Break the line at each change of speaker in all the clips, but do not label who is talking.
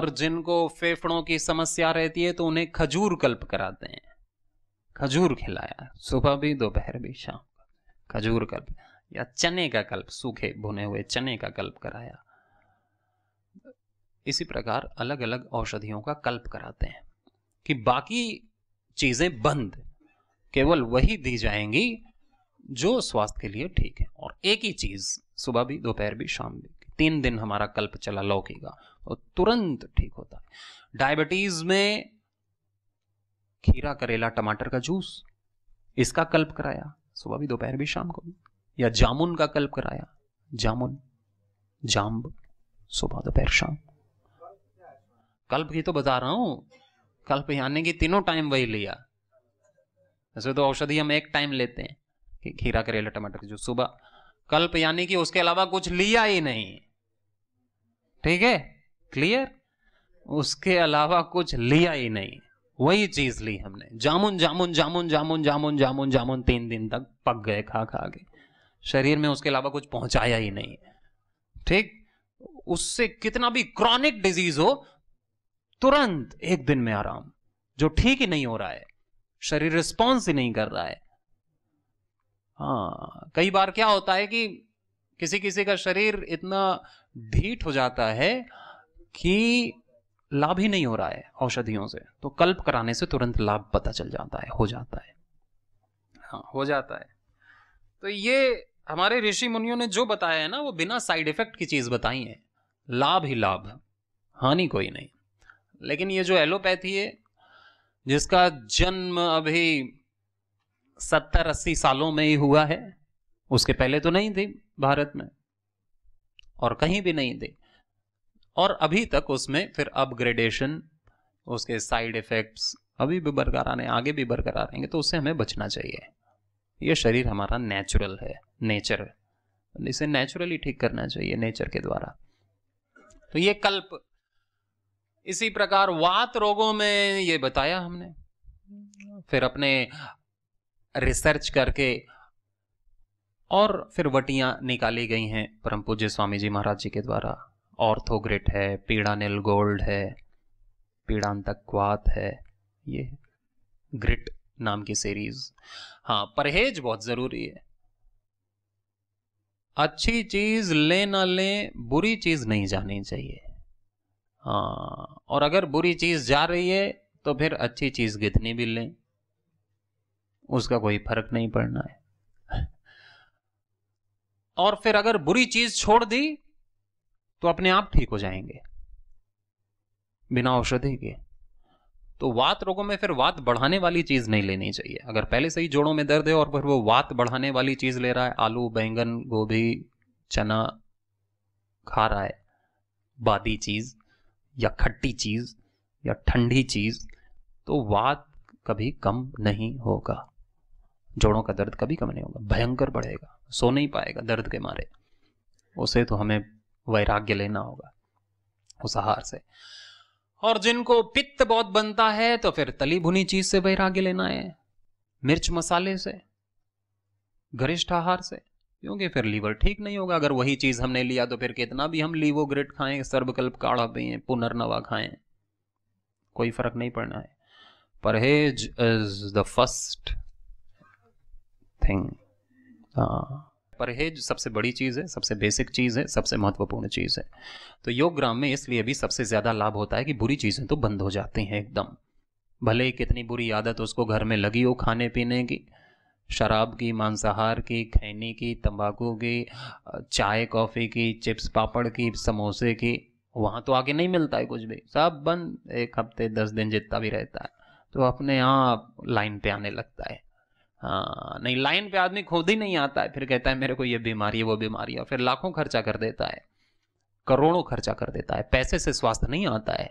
और जिनको फेफड़ों की समस्या रहती है तो उन्हें खजूर कल्प कराते हैं खजूर खिलाया सुबह भी दोपहर भी शाम खजूर कल्प या चने का कल्प सूखे भुने हुए चने का कल्प कराया इसी प्रकार अलग अलग औषधियों का कल्प कराते हैं कि बाकी चीजें बंद केवल वही दी जाएंगी जो स्वास्थ्य के लिए ठीक है और एक ही चीज सुबह भी दोपहर भी शाम भी तीन दिन हमारा कल्प चला लौकी का और तुरंत ठीक होता है डायबिटीज में खीरा करेला टमाटर का जूस इसका कल्प कराया सुबह भी दोपहर भी शाम को भी या जामुन का कल्प कराया जामुन जाम्ब सुबह दोपहर शाम कल्प की तो बता रहा हूं कल्प यानी कि तीनों टाइम वही लिया वैसे तो औषधि हम एक टाइम लेते हैं कि खीरा करेला टमाटर जो सुबह कल्प यानी कि उसके अलावा कुछ लिया ही नहीं ठीक है क्लियर उसके अलावा कुछ लिया ही नहीं वही चीज ली हमने जामुन जामुन जामुन जामुन जामुन जामुन जामुन तीन दिन तक पक गए खा खा के शरीर में उसके अलावा कुछ पहुंचाया ही नहीं ठीक उससे कितना भी क्रॉनिक डिजीज हो तुरंत एक दिन में आराम जो ठीक ही नहीं हो रहा है शरीर रिस्पॉन्स ही नहीं कर रहा है हाँ कई बार क्या होता है कि किसी किसी का शरीर इतना ढीठ हो जाता है कि लाभ ही नहीं हो रहा है औषधियों से तो कल्प कराने से तुरंत लाभ पता चल जाता है हो जाता है हाँ हो जाता है तो ये हमारे ऋषि मुनियों ने जो बताया है ना वो बिना साइड इफेक्ट की चीज़ बताई है लाभ ही लाभ हानि कोई नहीं लेकिन ये जो एलोपैथी है जिसका जन्म अभी सत्तर अस्सी सालों में ही हुआ है उसके पहले तो नहीं थी भारत में और कहीं भी नहीं थी और अभी तक उसमें फिर अपग्रेडेशन उसके साइड इफ़ेक्ट्स अभी भी बरकरार आगे भी बरकरार रहेंगे तो उससे हमें बचना चाहिए ये शरीर हमारा नेचुरल है नेचर तो इसे नेचुरली ठीक करना चाहिए नेचर के द्वारा तो ये कल्प इसी प्रकार वात रोगों में ये बताया हमने फिर अपने रिसर्च करके और फिर वटियां निकाली गई हैं परम पूज्य स्वामी जी महाराज जी के द्वारा ऑर्थोग्रेट है पीड़ानिल गोल्ड है पीड़ांतक्वात है ये ग्रिट नाम की सीरीज हाँ परहेज बहुत ज़रूरी है अच्छी चीज़ ले ना ले बुरी चीज़ नहीं जानी चाहिए हाँ और अगर बुरी चीज़ जा रही है तो फिर अच्छी चीज़ कितनी भी लें उसका कोई फर्क नहीं पड़ना है और फिर अगर बुरी चीज़ छोड़ दी तो अपने आप ठीक हो जाएंगे बिना औषधि के तो वात रोगों में फिर वात बढ़ाने वाली चीज नहीं लेनी चाहिए अगर पहले से ही जोड़ों में दर्द है और फिर वो वात बढ़ाने वाली चीज ले रहा है आलू बैंगन गोभी चना खा रहा है बादी चीज या खट्टी चीज या ठंडी चीज तो वात कभी कम नहीं होगा जोड़ों का दर्द कभी कम नहीं होगा भयंकर बढ़ेगा सो नहीं पाएगा दर्द के मारे उसे तो हमें वैराग्य लेना होगा उस आहार से और जिनको पित्त बहुत बनता है तो फिर तली भुनी चीज से वैराग्य लेना है मिर्च मसाले से गरिष्ठ आहार से क्योंकि फिर लीवर ठीक नहीं होगा अगर वही चीज हमने लिया तो फिर कितना भी हम लीवो ग्रेट खाएं सर्वकल्प काढ़ा पिए पुनर्नवा खाएं कोई फर्क नहीं पड़ना है परहेज इज द फर्स्ट थिंग हाँ परहेज सबसे बड़ी चीज़ है सबसे बेसिक चीज़ है सबसे महत्वपूर्ण चीज़ है तो योगग्राम में इसलिए भी सबसे ज़्यादा लाभ होता है कि बुरी चीज़ें तो बंद हो जाती हैं एकदम भले ही कितनी बुरी आदत उसको घर में लगी हो खाने पीने की शराब की मांसाहार की खैनी की तंबाकू की चाय कॉफ़ी की चिप्स पापड़ की समोसे की वहाँ तो आगे नहीं मिलता है कुछ भी सब बंद एक हफ्ते दस दिन जितना भी रहता है तो अपने आप लाइन पे आने लगता है हाँ नहीं लाइन पे आदमी खुद ही नहीं आता है फिर कहता है मेरे को ये बीमारी है वो बीमारी है फिर लाखों खर्चा कर देता है करोड़ों खर्चा कर देता है पैसे से स्वास्थ्य नहीं आता है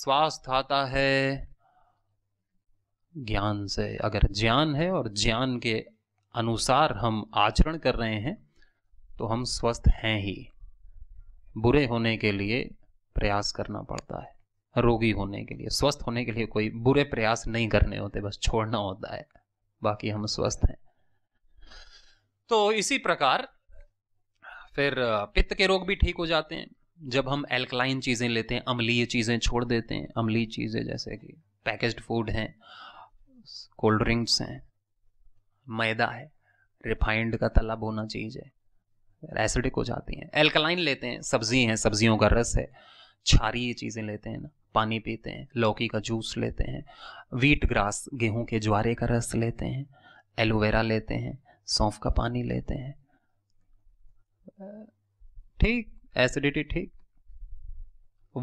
स्वास्थ्य आता है ज्ञान से अगर ज्ञान है और ज्ञान के अनुसार हम आचरण कर रहे हैं तो हम स्वस्थ हैं ही बुरे होने के लिए प्रयास करना पड़ता है रोगी होने के लिए स्वस्थ होने के लिए कोई बुरे प्रयास नहीं करने होते बस छोड़ना होता है बाकी हम स्वस्थ हैं तो इसी प्रकार फिर पित्त के रोग भी ठीक हो जाते हैं जब हम एल्कलाइन चीज़ें लेते हैं अम्लीय चीज़ें छोड़ देते हैं अम्लीय चीज़ें जैसे कि पैकेज्ड फूड हैं कोल्ड ड्रिंक्स हैं मैदा है रिफाइंड का तला होना चीज़ है एसिडिक हो जाती हैं एल्कलाइन लेते हैं सब्जी हैं सब्जियों का रस है क्षारीय चीज़ें लेते हैं ना पानी पीते हैं लौकी का जूस लेते हैं वीट ग्रास गेहूं के ज्वारे का रस लेते हैं एलोवेरा लेते हैं सौंफ का पानी लेते हैं ठीक एसिडिटी ठीक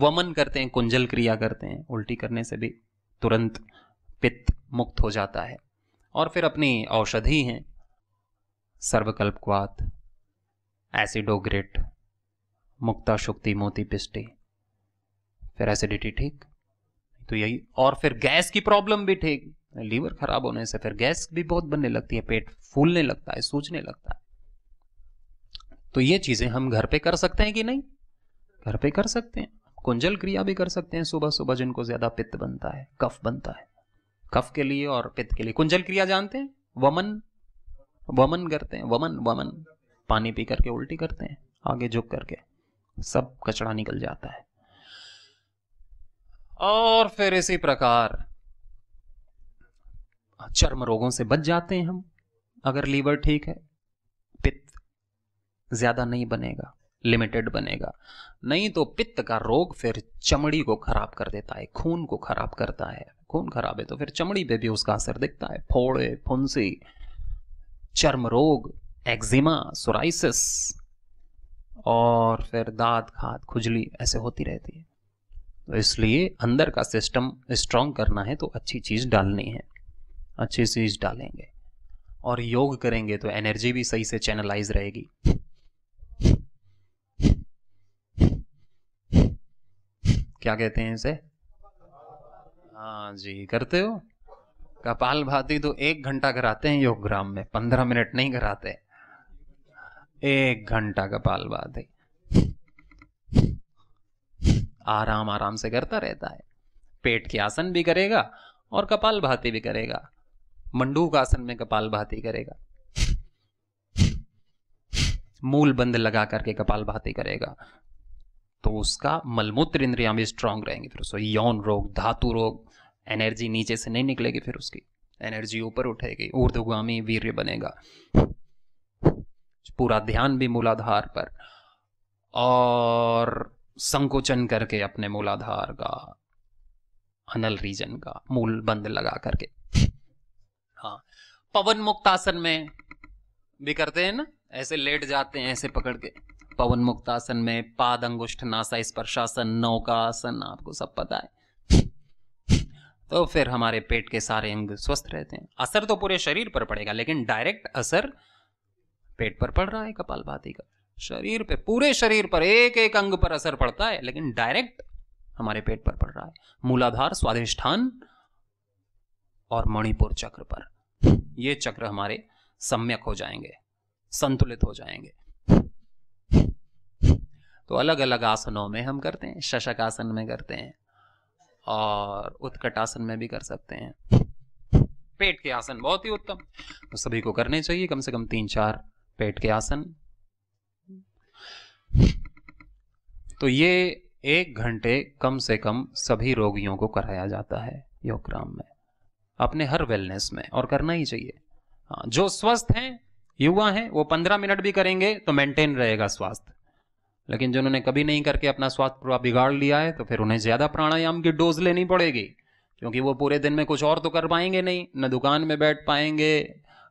वमन करते हैं कुंजल क्रिया करते हैं उल्टी करने से भी तुरंत पित्त मुक्त हो जाता है और फिर अपनी औषधि हैं सर्वकल्पक्वात एसिडोग्रेट मुक्ता शुक्ति मोती पिस्टी फिर एसिडिटी ठीक तो यही और फिर गैस की प्रॉब्लम भी ठीक लीवर खराब होने से फिर गैस भी बहुत बनने लगती है पेट फूलने लगता है सूचने लगता है तो ये चीजें हम घर पे कर सकते हैं कि नहीं घर पे कर सकते हैं कुंजल क्रिया भी कर सकते हैं सुबह सुबह जिनको ज्यादा पित्त बनता है कफ बनता है कफ के लिए और पित्त के लिए कुंजल क्रिया जानते हैं वमन वमन करते हैं वमन वमन पानी पी करके उल्टी करते हैं आगे झुक करके सब कचड़ा निकल जाता है और फिर इसी प्रकार चर्म रोगों से बच जाते हैं हम अगर लीवर ठीक है पित्त ज्यादा नहीं बनेगा लिमिटेड बनेगा नहीं तो पित्त का रोग फिर चमड़ी को खराब कर देता है खून को खराब करता है खून खराब है तो फिर चमड़ी पे भी उसका असर दिखता है फोड़े फुंसी चर्म रोग एक्जिमा सोराइसिस और फिर दाद खाद खुजली ऐसे होती रहती है तो इसलिए अंदर का सिस्टम स्ट्रांग करना है तो अच्छी चीज़ डालनी है अच्छी चीज़ डालेंगे और योग करेंगे तो एनर्जी भी सही से चैनलाइज रहेगी क्या कहते हैं इसे हाँ जी करते हो कपाल भाती तो एक घंटा कराते हैं योग ग्राम में पंद्रह मिनट नहीं कराते एक घंटा कपाल भाती आराम आराम से करता रहता है पेट के आसन भी करेगा और कपाल भाती भी करेगा मंडूक आसन में कपाल भाती करेगा मूल बंद लगा करके कपाल भाती करेगा तो उसका मलमूत्र इंद्रिया भी स्ट्रांग रहेंगी फिर उसको यौन रोग धातु रोग एनर्जी नीचे से नहीं निकलेगी फिर उसकी एनर्जी ऊपर उठेगी ऊर्धगामी वीर्य बनेगा पूरा ध्यान भी मूलाधार पर और संकोचन करके अपने मूलाधार का अनल रीजन का मूल बंद लगा करके हाँ पवन मुक्त आसन में भी करते हैं ना ऐसे लेट जाते हैं ऐसे पकड़ के पवन मुक्त आसन में पाद अंगुष्ठ नासा स्पर्शासन नौका आसन आपको सब पता है तो फिर हमारे पेट के सारे अंग स्वस्थ रहते हैं असर तो पूरे शरीर पर पड़ेगा लेकिन डायरेक्ट असर पेट पर पड़ रहा है कपाल भाती का शरीर पे पूरे शरीर पर एक एक अंग पर असर पड़ता है लेकिन डायरेक्ट हमारे पेट पर पड़ रहा है मूलाधार स्वादिष्ठान और मणिपुर चक्र पर ये चक्र हमारे सम्यक हो जाएंगे संतुलित हो जाएंगे तो अलग अलग आसनों में हम करते हैं शशक आसन में करते हैं और उत्कट आसन में भी कर सकते हैं पेट के आसन बहुत ही उत्तम तो सभी को करने चाहिए कम से कम तीन चार पेट के आसन तो ये एक घंटे कम से कम सभी रोगियों को कराया जाता है योगग्राम में अपने हर वेलनेस में और करना ही चाहिए हाँ, जो स्वस्थ हैं युवा हैं वो पंद्रह मिनट भी करेंगे तो मेंटेन रहेगा स्वास्थ्य लेकिन जिन्होंने कभी नहीं करके अपना स्वास्थ्य पूरा बिगाड़ लिया है तो फिर उन्हें ज्यादा प्राणायाम की डोज लेनी पड़ेगी क्योंकि वो पूरे दिन में कुछ और तो कर पाएंगे नहीं न दुकान में बैठ पाएंगे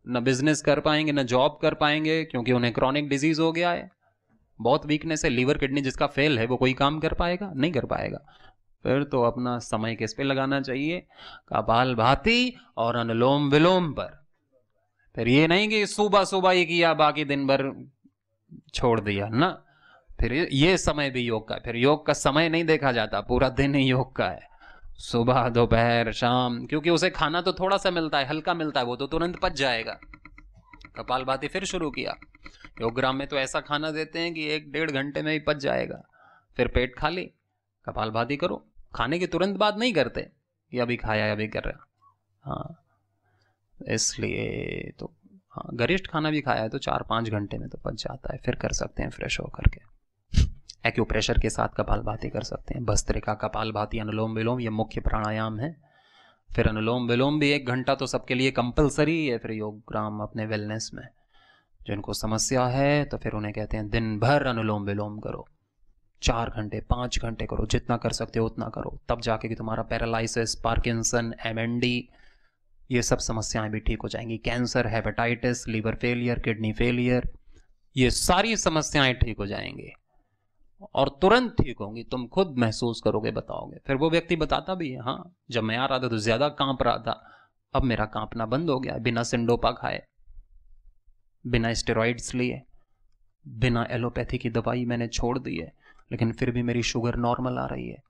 न बिजनेस कर पाएंगे न जॉब कर पाएंगे क्योंकि उन्हें क्रॉनिक डिजीज हो गया है बहुत वीकनेस है लीवर किडनी जिसका फेल है वो कोई काम कर पाएगा नहीं कर पाएगा फिर तो अपना समय किस पे लगाना चाहिए कपाल भाती और अनुलोम विलोम पर फिर ये नहीं कि सुबह सुबह ही किया बाकी दिन भर छोड़ दिया ना फिर ये समय भी योग का फिर योग का समय नहीं देखा जाता पूरा दिन ही योग का है सुबह दोपहर शाम क्योंकि उसे खाना तो थोड़ा सा मिलता है हल्का मिलता है वो तो तुरंत पच जाएगा कपाल भाती फिर शुरू किया योगग्राम में तो ऐसा खाना देते हैं कि एक डेढ़ घंटे में ही पच जाएगा फिर पेट खाली कपाल भाती करो खाने के तुरंत बाद नहीं करते कि अभी खाया अभी कर रहा हाँ इसलिए तो हाँ गरिष्ठ खाना भी खाया है तो चार पाँच घंटे में तो पच जाता है फिर कर सकते हैं फ्रेश होकर के एक्यूप्रेशर के साथ कपाल भाती कर सकते हैं भस्त्रिका कपाल भाती अनुलोम विलोम ये मुख्य प्राणायाम है फिर अनुलोम विलोम भी एक घंटा तो सबके लिए कंपलसरी है फिर ग्राम अपने वेलनेस में जिनको समस्या है तो फिर उन्हें कहते हैं दिन भर अनुलोम विलोम करो चार घंटे पाँच घंटे करो जितना कर सकते हो उतना करो तब जाके कि तुम्हारा पैरालिसिस पार्किंसन एम ये सब समस्याएं भी ठीक हो जाएंगी cancer hepatitis liver failure kidney failure ये सारी समस्याएं ठीक हो जाएंगी और तुरंत ठीक होंगी तुम खुद महसूस करोगे बताओगे फिर वो व्यक्ति बताता भी है हाँ जब मैं आ रहा था तो ज़्यादा कांप रहा था अब मेरा कांपना बंद हो गया बिना सिंडोपा खाए बिना स्टेरॉइड्स लिए बिना एलोपैथी की दवाई मैंने छोड़ दी है लेकिन फिर भी मेरी शुगर नॉर्मल आ रही है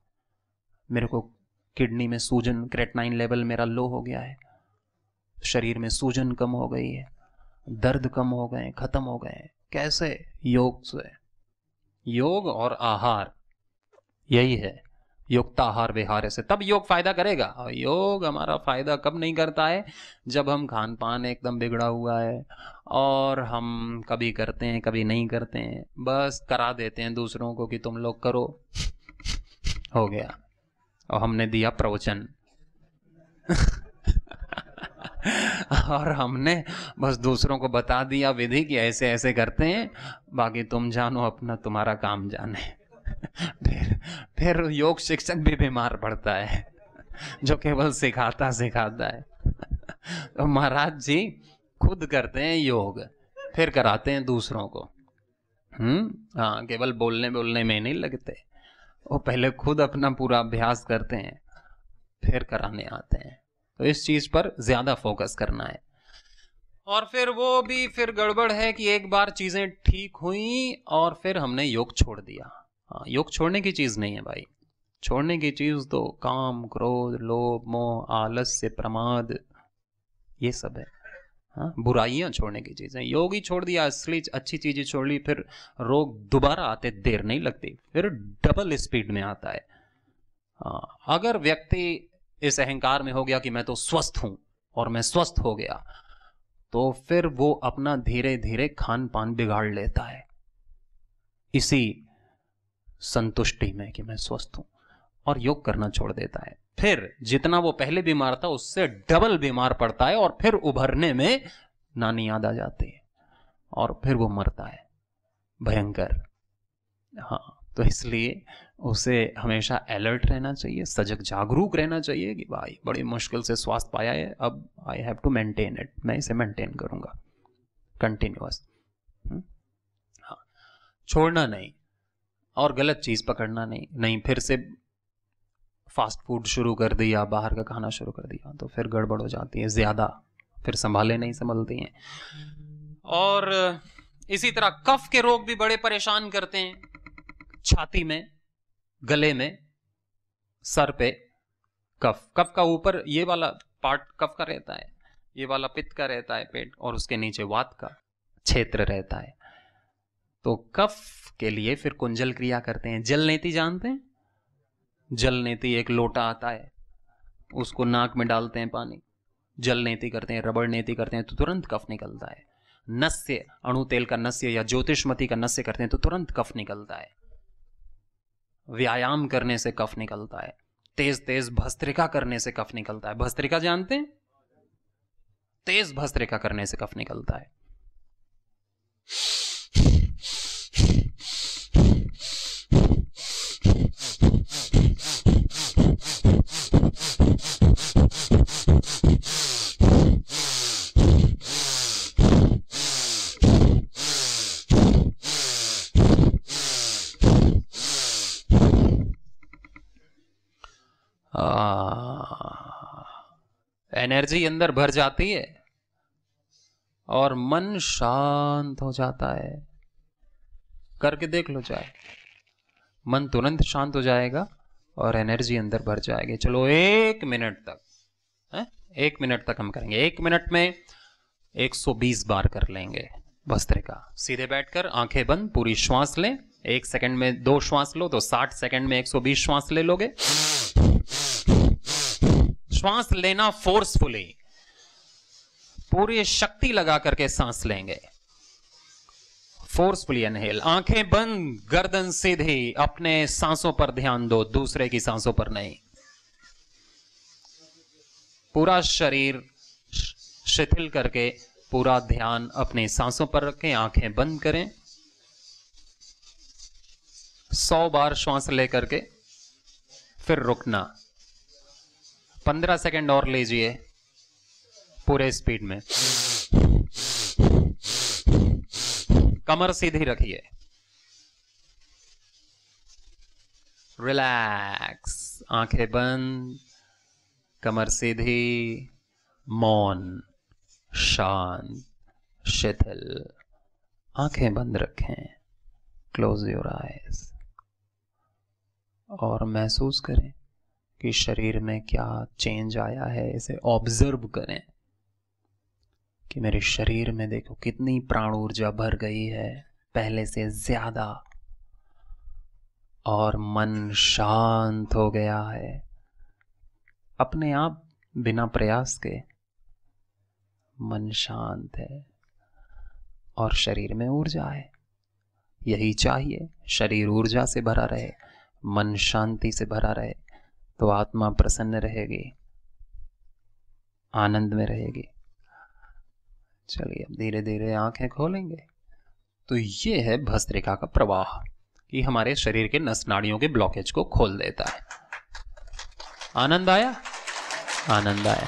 मेरे को किडनी में सूजन क्रेटनाइन लेवल मेरा लो हो गया है शरीर में सूजन कम हो गई है दर्द कम हो गए खत्म हो गए कैसे योग से योग और आहार यही है योगताहार विहार से तब योग फायदा करेगा और योग हमारा फायदा कब नहीं करता है जब हम खान पान एकदम बिगड़ा हुआ है और हम कभी करते हैं कभी नहीं करते हैं बस करा देते हैं दूसरों को कि तुम लोग करो हो गया और हमने दिया प्रवचन और हमने बस दूसरों को बता दिया विधि कि ऐसे ऐसे करते हैं बाकी तुम जानो अपना तुम्हारा काम जाने फिर फिर योग शिक्षक भी बीमार पड़ता है जो केवल सिखाता सिखाता है तो महाराज जी खुद करते हैं योग फिर कराते हैं दूसरों को हम्म हाँ केवल बोलने बोलने में नहीं लगते वो पहले खुद अपना पूरा अभ्यास करते हैं फिर कराने आते हैं तो इस चीज पर ज्यादा फोकस करना है और फिर वो भी फिर गड़बड़ है कि एक बार चीजें ठीक हुई और फिर हमने योग छोड़ दिया हाँ, योग छोड़ने की चीज़ नहीं है भाई छोड़ने की चीज़ तो काम क्रोध लोभ मोह आलस्य प्रमाद ये सब है हाँ बुराइयाँ छोड़ने की है योग ही छोड़ दिया असली अच्छी चीज़ें छोड़ ली फिर रोग दोबारा आते देर नहीं लगती फिर डबल स्पीड में आता है हाँ, अगर व्यक्ति इस अहंकार में हो गया कि मैं तो स्वस्थ हूँ और मैं स्वस्थ हो गया तो फिर वो अपना धीरे धीरे खान पान बिगाड़ लेता है इसी संतुष्टि में कि मैं स्वस्थ हूं और योग करना छोड़ देता है फिर जितना वो पहले बीमार था उससे डबल बीमार पड़ता है और फिर उभरने में नानी याद आ जाती है और फिर वो मरता है भयंकर हाँ तो इसलिए उसे हमेशा अलर्ट रहना चाहिए सजग जागरूक रहना चाहिए कि भाई बड़ी मुश्किल से स्वास्थ्य पाया है अब I have to maintain it मैं इसे मेंटेन करूंगा कंटिन्यूस हम्म? हाँ छोड़ना नहीं और गलत चीज़ पकड़ना नहीं नहीं फिर से फास्ट फूड शुरू कर दिया बाहर का खाना शुरू कर दिया तो फिर गड़बड़ हो जाती है ज़्यादा फिर संभाले नहीं संभलती हैं और इसी तरह कफ के रोग भी बड़े परेशान करते हैं छाती में गले में सर पे कफ कफ का ऊपर ये वाला पार्ट कफ का रहता है ये वाला पित्त का रहता है पेट और उसके नीचे वात का क्षेत्र रहता है तो कफ के लिए फिर कुंजल क्रिया करते हैं जल नेति जानते हैं जल नेति एक लोटा आता है उसको नाक में डालते हैं पानी जल नेति करते हैं रबड़ नेति करते हैं तो तुरंत कफ निकलता है नस्य अणु तेल का नस्य या ज्योतिषमती का नस्य करते हैं तो तुरंत कफ निकलता है व्यायाम करने से कफ निकलता है तेज तेज भस्त्रिका करने से कफ निकलता है भस्त्रिका जानते हैं तेज भस्त्रिका करने से कफ निकलता है एनर्जी अंदर भर जाती है और मन शांत हो जाता है करके देख लो चाहे मन तुरंत शांत हो जाएगा और एनर्जी अंदर भर जाएगी चलो एक मिनट तक है एक मिनट तक हम करेंगे एक मिनट में 120 बार कर लेंगे वस्त्र का सीधे बैठकर आंखें बंद पूरी श्वास लें एक सेकंड में दो श्वास लो तो 60 सेकंड में 120 श्वास ले लोगे श्वास लेना फोर्सफुली पूरी शक्ति लगा करके सांस लेंगे फोर्सफुली अनहेल आंखें बंद गर्दन सीधी अपने सांसों पर ध्यान दो दूसरे की सांसों पर नहीं पूरा शरीर शिथिल करके पूरा ध्यान अपनी सांसों पर रखें आंखें बंद करें सौ बार श्वास लेकर के फिर रुकना पंद्रह सेकेंड और लीजिए पूरे स्पीड में कमर सीधी रखिए रिलैक्स आंखें बंद कमर सीधी मौन शांत शिथिल आंखें बंद रखें क्लोज योर आईज और महसूस करें कि शरीर में क्या चेंज आया है इसे ऑब्जर्व करें कि मेरे शरीर में देखो कितनी प्राण ऊर्जा भर गई है पहले से ज्यादा और मन शांत हो गया है अपने आप बिना प्रयास के मन शांत है और शरीर में ऊर्जा है यही चाहिए शरीर ऊर्जा से भरा रहे मन शांति से भरा रहे तो आत्मा प्रसन्न रहेगी आनंद में रहेगी चलिए अब धीरे धीरे आंखें खोलेंगे तो ये है भस्त्रिका का प्रवाह कि हमारे शरीर के नस नाड़ियों के ब्लॉकेज को खोल देता है आनंद आया आनंद आया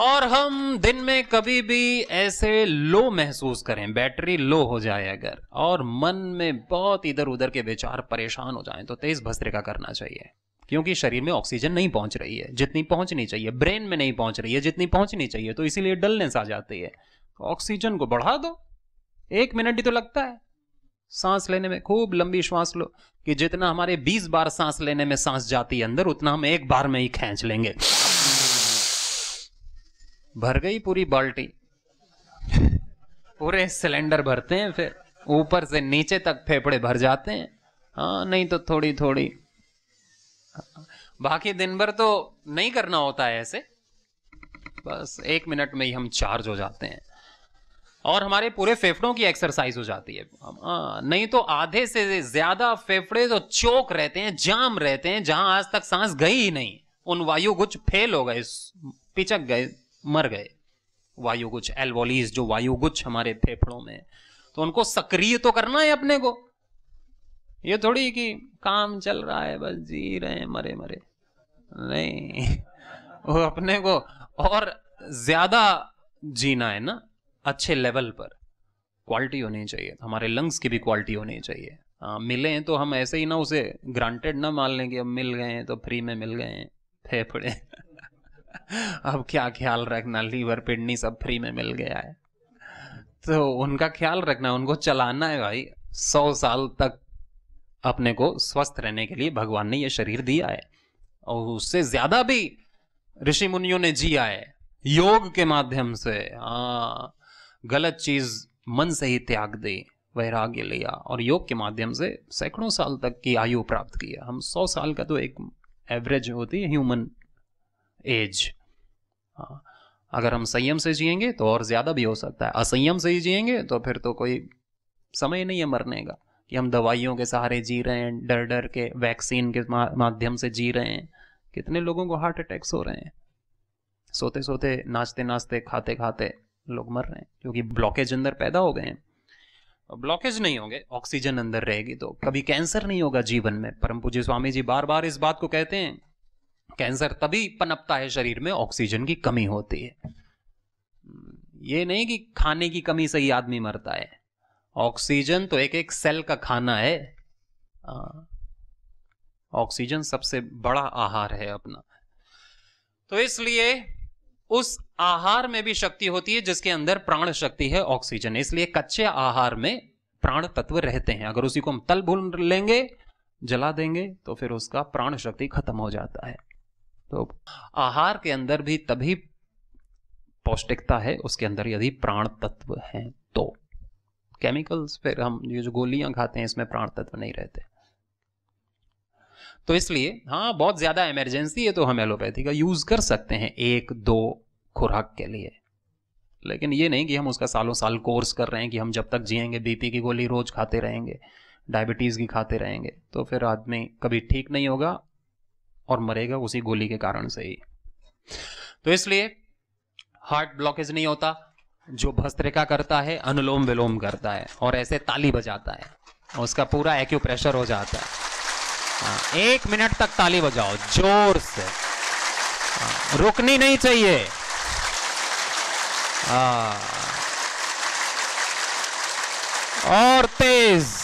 और हम दिन में कभी भी ऐसे लो महसूस करें बैटरी लो हो जाए अगर और मन में बहुत इधर उधर के विचार परेशान हो जाएं तो तेज भस्त्रिका करना चाहिए क्योंकि शरीर में ऑक्सीजन नहीं पहुंच रही है जितनी पहुंचनी चाहिए ब्रेन में नहीं पहुंच रही है जितनी पहुंचनी चाहिए तो इसीलिए डलनेस आ जाती है ऑक्सीजन को बढ़ा दो एक मिनट ही तो लगता है सांस लेने में खूब लंबी श्वास लो कि जितना हमारे 20 बार सांस लेने में सांस जाती है अंदर उतना हम एक बार में ही खींच लेंगे भर गई पूरी बाल्टी पूरे सिलेंडर भरते हैं फिर ऊपर से नीचे तक फेफड़े भर जाते हैं हाँ नहीं तो थोड़ी थोड़ी बाकी दिन भर तो नहीं करना होता है ऐसे बस एक मिनट में ही हम चार्ज हो जाते हैं और हमारे पूरे फेफड़ों की एक्सरसाइज हो जाती है आ, हाँ, नहीं तो आधे से ज्यादा फेफड़े तो चोक रहते हैं जाम रहते हैं जहां आज तक सांस गई ही नहीं उन वायु कुछ फेल हो गए पिचक गए मर गए वायुगुच्छ एल्वोलीज जो वायुगुच्छ हमारे फेफड़ों में तो उनको सक्रिय तो करना है अपने को ये थोड़ी कि काम चल रहा है बस जी रहे मरे मरे नहीं वो अपने को और ज्यादा जीना है ना अच्छे लेवल पर क्वालिटी होनी चाहिए हमारे लंग्स की भी क्वालिटी होनी चाहिए आ, हाँ, मिले हैं तो हम ऐसे ही ना उसे ग्रांटेड ना मान लें कि अब मिल गए हैं तो फ्री में मिल गए हैं फेफड़े अब क्या ख्याल रखना लीवर पिडनी सब फ्री में मिल गया है तो उनका ख्याल रखना उनको चलाना है भाई सौ साल तक अपने को स्वस्थ रहने के लिए भगवान ने यह शरीर दिया है और उससे ज्यादा भी ऋषि मुनियों ने जिया है योग के माध्यम से हाँ गलत चीज मन से ही त्याग दे वैराग्य लिया और योग के माध्यम से सैकड़ों साल तक की आयु प्राप्त किया हम सौ साल का तो एक एवरेज होती है ह्यूमन एज हाँ, अगर हम संयम से जिएंगे तो और ज़्यादा भी हो सकता है असंयम से ही जिएंगे तो फिर तो कोई समय नहीं है मरने का कि हम दवाइयों के सहारे जी रहे हैं डर डर के वैक्सीन के माध्यम से जी रहे हैं कितने लोगों को हार्ट अटैक्स हो रहे हैं सोते सोते नाचते नाचते खाते खाते लोग मर रहे हैं क्योंकि ब्लॉकेज अंदर पैदा हो गए हैं ब्लॉकेज नहीं होंगे ऑक्सीजन अंदर रहेगी तो कभी कैंसर नहीं होगा जीवन में परम पूज्य स्वामी जी बार बार इस बात को कहते हैं कैंसर तभी पनपता है शरीर में ऑक्सीजन की कमी होती है ये नहीं कि खाने की कमी से ही आदमी मरता है ऑक्सीजन तो एक एक सेल का खाना है ऑक्सीजन सबसे बड़ा आहार है अपना तो इसलिए उस आहार में भी शक्ति होती है जिसके अंदर प्राण शक्ति है ऑक्सीजन इसलिए कच्चे आहार में प्राण तत्व रहते हैं अगर उसी को हम तल भून लेंगे जला देंगे तो फिर उसका प्राण शक्ति खत्म हो जाता है तो आहार के अंदर भी तभी पौष्टिकता है उसके अंदर यदि प्राण तत्व हैं तो केमिकल्स फिर हम ये जो गोलियां खाते हैं इसमें प्राण तत्व नहीं रहते तो इसलिए हाँ बहुत ज़्यादा इमरजेंसी है तो हम एलोपैथी का यूज़ कर सकते हैं एक दो खुराक के लिए लेकिन ये नहीं कि हम उसका सालों साल कोर्स कर रहे हैं कि हम जब तक जिएंगे बीपी की गोली रोज खाते रहेंगे डायबिटीज़ की खाते रहेंगे तो फिर आदमी कभी ठीक नहीं होगा और मरेगा उसी गोली के कारण से ही तो इसलिए हार्ट ब्लॉकेज नहीं होता जो भस्त्रिका करता है अनुलोम विलोम करता है और ऐसे ताली बजाता है उसका पूरा एक्यू प्रेशर हो जाता है हाँ, एक मिनट तक ताली बजाओ जोर से हाँ, रुकनी नहीं चाहिए हाँ, और तेज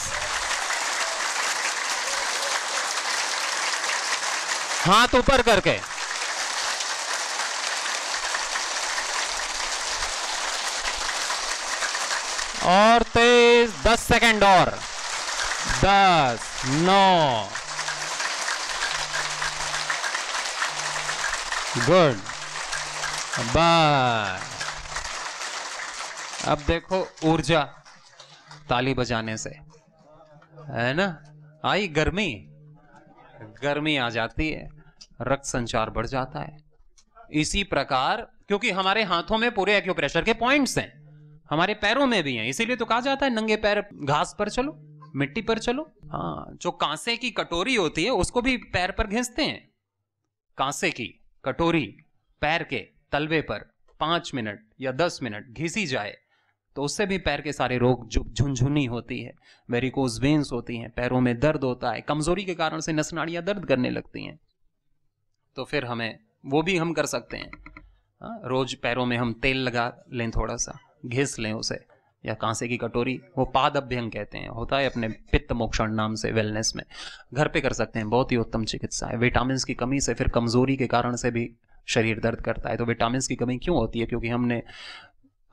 हाथ ऊपर करके और तेज दस सेकेंड और दस नौ गुड बाय अब देखो ऊर्जा ताली बजाने से है ना आई गर्मी गर्मी आ जाती है रक्त संचार बढ़ जाता है इसी प्रकार क्योंकि हमारे हाथों में पूरे एक्यूप्रेशर के पॉइंट्स हैं हमारे पैरों में भी हैं इसीलिए तो कहा जाता है नंगे पैर घास पर चलो मिट्टी पर चलो हाँ जो कांसे की कटोरी होती है उसको भी पैर पर घिसते हैं कांसे की कटोरी पैर के तलवे पर पांच मिनट या दस मिनट घिसी जाए तो उससे भी पैर के सारे रोग झुनझुनी होती है वेरिकोज वेन्स होती हैं पैरों में दर्द होता है कमजोरी के कारण से नसनाड़ियाँ दर्द करने लगती हैं तो फिर हमें वो भी हम कर सकते हैं हाँ, रोज पैरों में हम तेल लगा लें थोड़ा सा घिस लें उसे या कांसे की कटोरी वो पाद अभ्यंग कहते हैं होता है अपने पित्त मोक्षण नाम से वेलनेस में घर पे कर सकते हैं बहुत ही उत्तम चिकित्सा है विटामिन की कमी से फिर कमजोरी के कारण से भी शरीर दर्द करता है तो विटामिन की कमी क्यों होती है क्योंकि हमने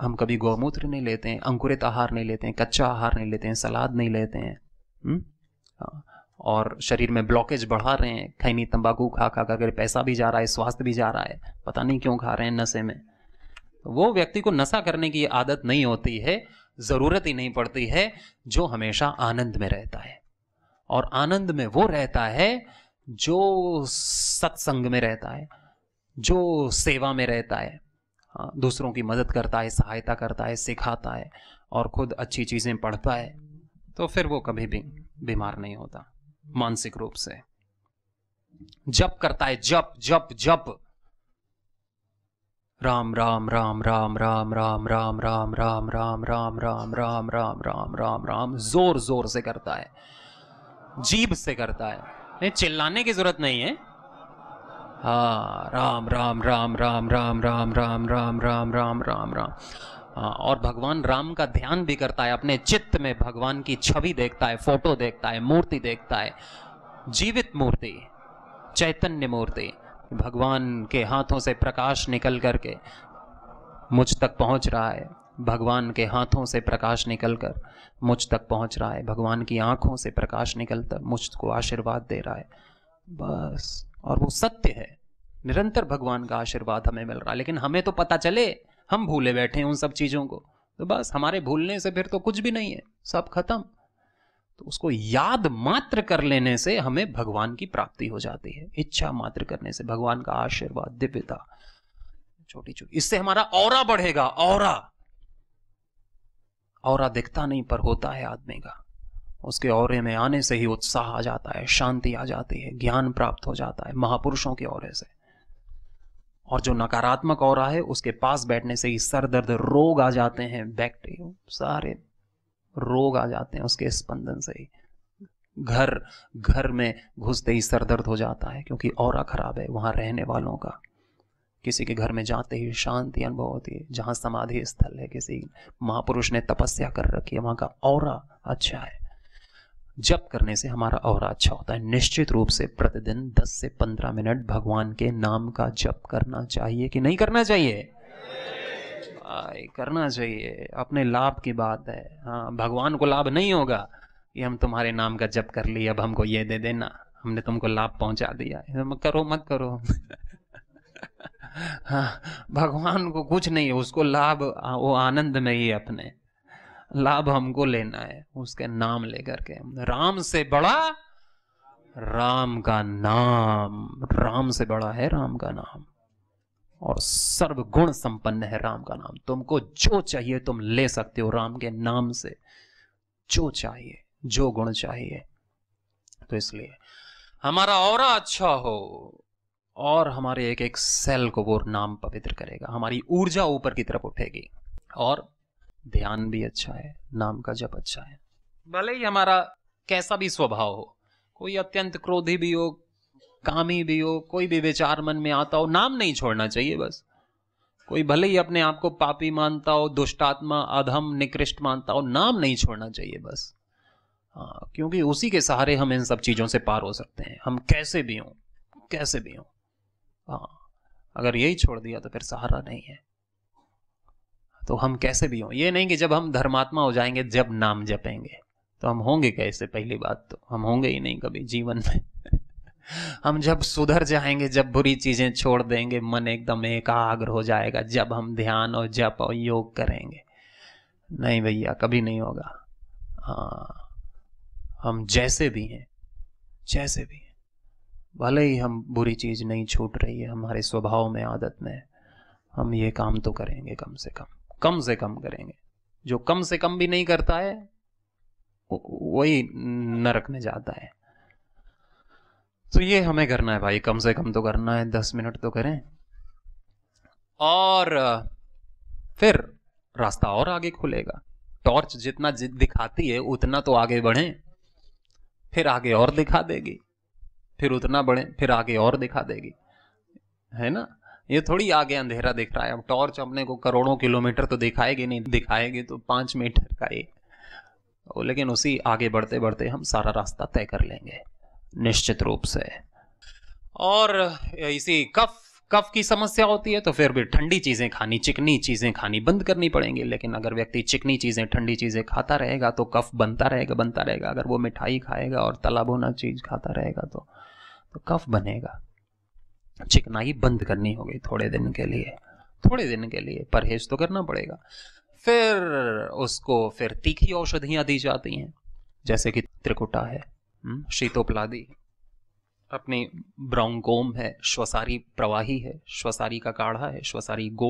हम कभी गौमूत्र नहीं लेते हैं अंकुरित आहार नहीं लेते हैं कच्चा आहार नहीं लेते हैं सलाद नहीं लेते हैं हम्म? हाँ। और शरीर में ब्लॉकेज बढ़ा रहे हैं खैनी तंबाकू खा खा कर पैसा भी जा रहा है स्वास्थ्य भी जा रहा है पता नहीं क्यों खा रहे हैं नशे में तो वो व्यक्ति को नशा करने की आदत नहीं होती है ज़रूरत ही नहीं पड़ती है जो हमेशा आनंद में रहता है और आनंद में वो रहता है जो सत्संग में रहता है जो सेवा में रहता है दूसरों की मदद करता है सहायता करता है सिखाता है और खुद अच्छी चीज़ें पढ़ता है तो फिर वो कभी भी बीमार नहीं होता मानसिक रूप से जप करता है जप जप जप राम राम राम राम राम राम राम राम राम राम राम राम राम राम राम राम राम जोर जोर से करता है जीभ से करता है चिल्लाने की जरूरत नहीं है हाँ राम राम राम राम राम राम राम राम राम राम राम राम और भगवान राम का ध्यान भी करता है अपने चित्त में भगवान की छवि देखता है फोटो देखता है मूर्ति देखता है जीवित मूर्ति चैतन्य मूर्ति भगवान के हाथों से प्रकाश निकल करके मुझ तक पहुंच रहा है भगवान के हाथों से प्रकाश निकल कर मुझ तक पहुंच रहा है भगवान की आंखों से प्रकाश निकलता मुझको आशीर्वाद दे रहा है बस और वो सत्य है निरंतर भगवान का आशीर्वाद हमें मिल रहा है लेकिन हमें तो पता चले हम भूले बैठे हैं उन सब चीज़ों को तो बस हमारे भूलने से फिर तो कुछ भी नहीं है सब खत्म तो उसको याद मात्र कर लेने से हमें भगवान की प्राप्ति हो जाती है इच्छा मात्र करने से भगवान का आशीर्वाद दिव्यता छोटी छोटी इससे हमारा और बढ़ेगा और और दिखता नहीं पर होता है आदमी का उसके और में आने से ही उत्साह आ जाता है शांति आ जाती है ज्ञान प्राप्त हो जाता है महापुरुषों के और से और जो नकारात्मक और है उसके पास बैठने से ही सर दर्द रोग आ जाते हैं बैक्टीरिया सारे रोग आ जाते हैं उसके स्पंदन से ही घर घर में घुसते ही सर दर्द हो जाता है क्योंकि और खराब है वहां रहने वालों का किसी के घर में जाते ही शांति अनुभव होती है जहाँ समाधि स्थल है किसी महापुरुष ने तपस्या कर रखी है वहां का और अच्छा है जप करने से हमारा और अच्छा होता है निश्चित रूप से प्रतिदिन 10 से 15 मिनट भगवान के नाम का जप करना चाहिए कि नहीं करना चाहिए करना चाहिए अपने लाभ की बात है हाँ भगवान को लाभ नहीं होगा कि हम तुम्हारे नाम का जप कर लिए अब हमको ये दे देना हमने तुमको लाभ पहुंचा दिया करो मत करो हाँ भगवान को कुछ नहीं उसको लाभ वो आनंद में ही अपने लाभ हमको लेना है उसके नाम लेकर के राम से बड़ा राम का नाम राम से बड़ा है राम का नाम और सर्वगुण संपन्न है राम का नाम तुमको जो चाहिए तुम ले सकते हो राम के नाम से जो चाहिए जो गुण चाहिए तो इसलिए हमारा और अच्छा हो और हमारे एक एक सेल को वो नाम पवित्र करेगा हमारी ऊर्जा ऊपर की तरफ उठेगी और ध्यान भी अच्छा है नाम का जप अच्छा है भले ही हमारा कैसा भी स्वभाव हो कोई अत्यंत क्रोधी भी हो कामी भी हो कोई भी विचार मन में आता हो नाम नहीं छोड़ना चाहिए बस कोई भले ही अपने आप को पापी मानता हो दुष्टात्मा अधम निकृष्ट मानता हो नाम नहीं छोड़ना चाहिए बस हाँ क्योंकि उसी के सहारे हम इन सब चीज़ों से पार हो सकते हैं हम कैसे भी हों कैसे भी हों हाँ, अगर यही छोड़ दिया तो फिर सहारा नहीं है तो हम कैसे भी हों ये नहीं कि जब हम धर्मात्मा हो जाएंगे जब नाम जपेंगे तो हम होंगे कैसे पहली बात तो हम होंगे ही नहीं कभी जीवन में हम जब सुधर जाएंगे जब बुरी चीजें छोड़ देंगे मन एकदम एकाग्र हो जाएगा जब हम ध्यान और जप और योग करेंगे नहीं भैया कभी नहीं होगा हाँ हम जैसे भी हैं जैसे भी हैं भले ही हम बुरी चीज नहीं छूट रही है हमारे स्वभाव में आदत में हम ये काम तो करेंगे कम से कम कम से कम करेंगे जो कम से कम भी नहीं करता है वही नरक में जाता है तो ये हमें करना है भाई कम से कम तो करना है दस मिनट तो करें और फिर रास्ता और आगे खुलेगा टॉर्च जितना दिखाती है उतना तो आगे बढ़े फिर आगे और दिखा देगी फिर उतना बढ़े फिर आगे और दिखा देगी है ना ये थोड़ी आगे अंधेरा दिख रहा है अब टॉर्च अपने को करोड़ों किलोमीटर तो दिखाएगी नहीं दिखाएगी तो पांच मीटर का एक लेकिन उसी आगे बढ़ते बढ़ते हम सारा रास्ता तय कर लेंगे निश्चित रूप से और इसी कफ कफ की समस्या होती है तो फिर भी ठंडी चीज़ें खानी चिकनी चीज़ें खानी बंद करनी पड़ेंगी लेकिन अगर व्यक्ति चिकनी चीज़ें ठंडी चीज़ें खाता रहेगा तो कफ बनता रहेगा बनता रहेगा अगर वो मिठाई खाएगा और तला चीज़ खाता रहेगा तो, तो कफ बनेगा चिकनाई बंद करनी होगी थोड़े दिन के लिए थोड़े दिन के लिए परहेज तो करना पड़ेगा फिर उसको फिर तीखी औषधियां दी जाती हैं जैसे कि त्रिकुटा है हम्म, शीतोपलादी अपनी ब्राउन गोम है श्वसारी प्रवाही है श्वसारी का काढ़ा है श्वसारी गोल्ड